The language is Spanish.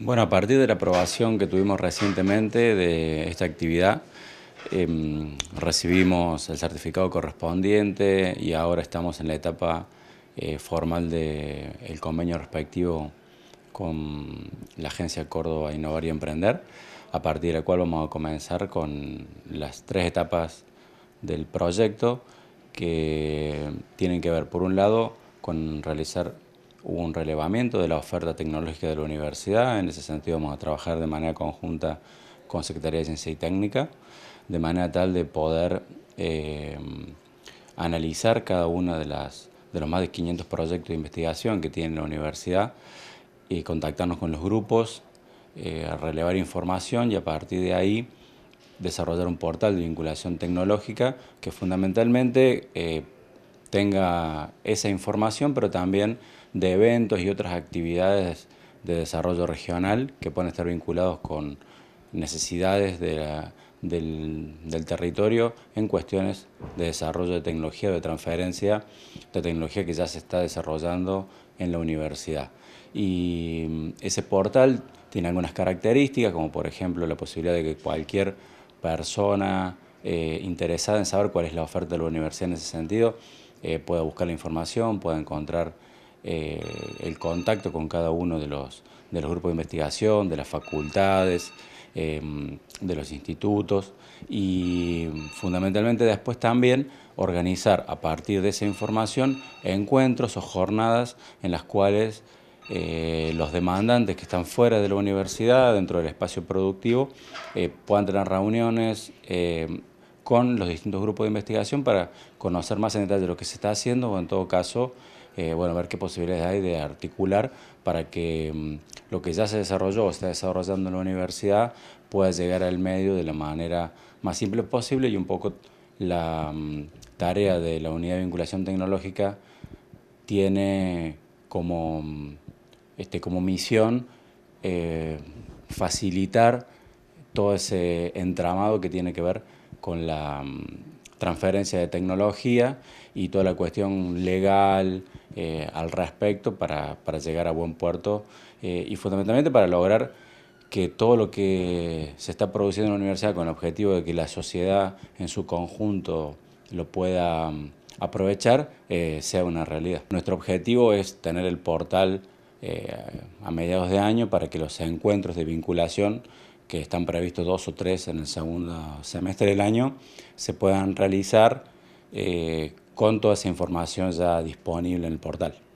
Bueno, a partir de la aprobación que tuvimos recientemente de esta actividad, em, recibimos el certificado correspondiente y ahora estamos en la etapa eh, formal del convenio respectivo con la Agencia Córdoba Innovar y Emprender, a partir de la cual vamos a comenzar con las tres etapas del proyecto que tienen que ver, por un lado, con realizar un relevamiento de la oferta tecnológica de la universidad, en ese sentido vamos a trabajar de manera conjunta con Secretaría de Ciencia y Técnica, de manera tal de poder eh, analizar cada uno de, de los más de 500 proyectos de investigación que tiene la universidad y contactarnos con los grupos, eh, relevar información y a partir de ahí desarrollar un portal de vinculación tecnológica que fundamentalmente eh, tenga esa información, pero también de eventos y otras actividades de desarrollo regional que pueden estar vinculados con necesidades del, territorio en cuestiones de desarrollo de tecnología, o de transferencia de tecnología que ya se está desarrollando en la universidad. Y mm, ese portal tiene algunas características, como por ejemplo la posibilidad de que cualquier persona eh, interesada en saber cuál es la oferta de la universidad en ese sentido, eh, pueda buscar la información, pueda encontrar eh, el contacto con cada uno de los, de los grupos de investigación, de las facultades, em, de los institutos y fundamentalmente después también organizar a partir de esa información encuentros o jornadas en las cuales eh, los demandantes que están fuera de la universidad, dentro del espacio productivo, puedan tener reuniones em, con los distintos grupos de investigación para conocer más en detalle lo que se está haciendo o en todo caso, eh, bueno, ver qué posibilidades hay de articular para que mm, lo que ya se desarrolló o está desarrollando en la universidad pueda llegar al medio de la manera más simple posible y un poco la mm, tarea de la unidad de vinculación tecnológica tiene como, mm, este, como misión eh, facilitar todo ese entramado que tiene que ver con la mm, transferencia de tecnología y toda la cuestión legal eh, al respecto para, llegar a buen puerto eh, y fundamentalmente para lograr que todo lo que se está produciendo en la universidad con el objetivo de que la sociedad en su conjunto lo pueda mm, aprovechar eh, sea una realidad. Nuestro objetivo es tener el portal a mediados de año para que los encuentros de vinculación que están previstos dos o tres en el segundo semestre del año, se puedan realizar eh, con toda esa información ya disponible en el portal.